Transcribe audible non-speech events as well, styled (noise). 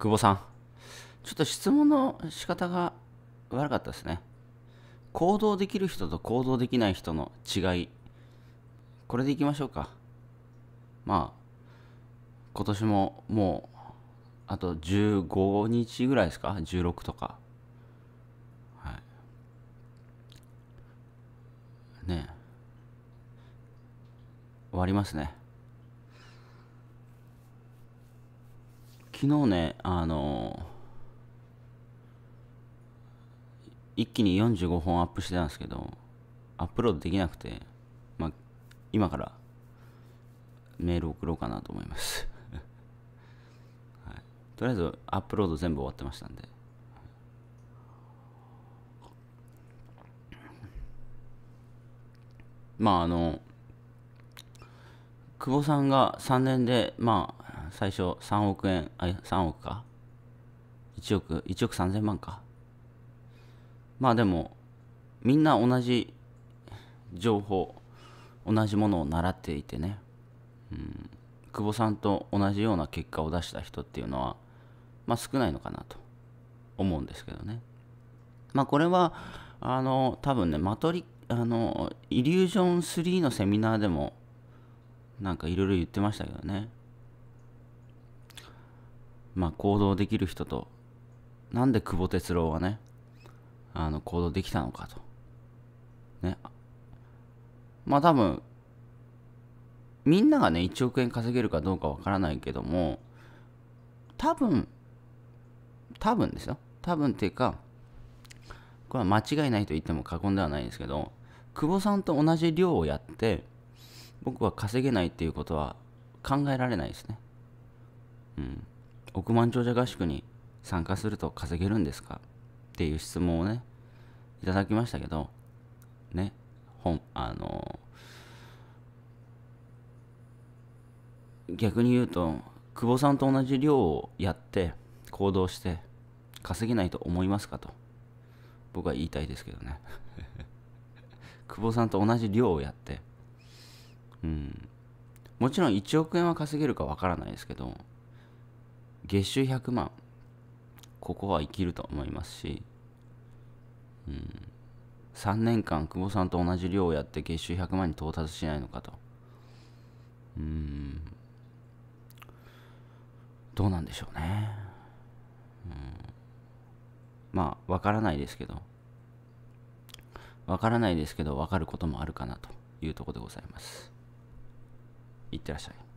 久保さん。ちょっと質問の仕方が悪かったですね。行動できる人と行動できない人の違い。これでいきましょうか。まあ、今年ももう、あと15日ぐらいですか ?16 とか。はい。ねえ。終わりますね。昨日ね、あの一気に45本アップしてたんですけど、アップロードできなくて、まあ、今からメール送ろうかなと思います (laughs) はい。とりあえずアップロード全部終わってましたんで。まああの、久保さんが3年で、まあ、最初3億円、あ、3億か ?1 億、1億3000万か。まあでも、みんな同じ情報、同じものを習っていてね、うん、久保さんと同じような結果を出した人っていうのは、まあ少ないのかなと思うんですけどね。まあこれは、あの、多分ね、マトリ、あの、イリュージョン3のセミナーでも、なんかいろいろ言ってましたけどね。まあ、行動できる人と、なんで久保哲郎はね、あの行動できたのかと。ね。まあ多分、みんながね、1億円稼げるかどうかわからないけども、多分、多分ですよ。多分っていうか、これは間違いないと言っても過言ではないんですけど、久保さんと同じ量をやって、僕は稼げないっていうことは考えられないですね。うん。億万長者合宿に参加すると稼げるんですかっていう質問をね、いただきましたけど、ね、本、あの逆に言うと、久保さんと同じ量をやって、行動して、稼げないと思いますかと、僕は言いたいですけどね。(laughs) 久保さんと同じ量をやって、うん、もちろん1億円は稼げるかわからないですけど、月収100万ここは生きると思いますし、うん、3年間久保さんと同じ量をやって月収100万に到達しないのかとうんどうなんでしょうね、うん、まあわからないですけどわからないですけどわかることもあるかなというところでございますいってらっしゃい